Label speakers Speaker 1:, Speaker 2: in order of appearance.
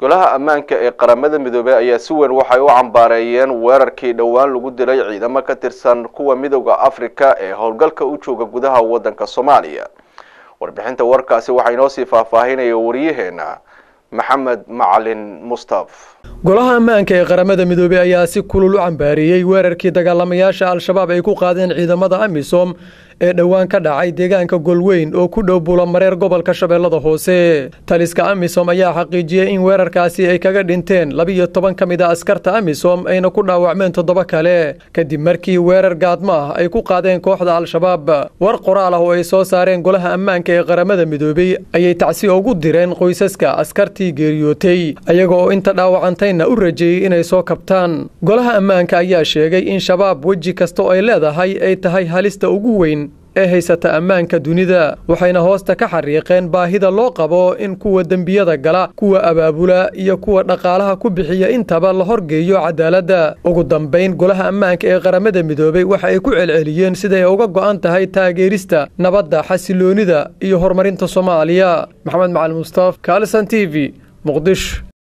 Speaker 1: golaha ammaanka ee qaramada midoobey ayaa si weyn waxay u cambaareeyeen weerarkii dhowaan lagu dilay ciidamo ka tirsan kuwa midooda afrika ee howlgalka u jooga gudaha waddanka soomaaliya warbixinta warkaasi waxaa inoo sii faahfaahinaya wariyaheena maxamed macalin mustaf
Speaker 2: golaha ammaanka ee qaramada midoobey ayaa si kulul u cambaareeyey weerarkii dagaalamayaasha al-shabaab ay ku qaadeen ciidamada amisom ee dhowaan ka dhacay deegaanka golweyn oo ku dhow buulamareer gobolka shabeellada hoose taliska amisom ayaa xaqiijiyey in weerarkaasi ay kaga dhinteen labiyo toban ka mid a ah askarta amisom ayna ku dhaawacmeen toddoba kale kadib markii weerar gaadmo ah ay ku qaadeen kooxda al-shabaab war qoraal ah oo ay soo saareen golaha ammaanka ee qaramada midoobey ayay tacsi ugu direen qoysaska askartii geeriyootay ayaga oo inta dhaawacantaynna u rajeeyey inay soo kabtaan golaha ammaanka ayaa sheegay in shabaab weji kasta kastoo ay leedahay ay tahay halista ugu weyn ee haysata ammaanka dunida waxayna hoosta ka xariiqeen baahida loo qabo in kuwa dembiyada gala kuwa abaabula iyo kuwa dhaqaalaha ku bixiya intaba la horgeeyo cadaaladda ugu dambayn golaha ammaanka ee qaramada midoobay waxa ay ku celceliyeen siday uga go'an tahay taageerista nabadda xasiloonida iyo horumarinta soomaaliya maxamed macali mustaaf kaalsan t v muqdish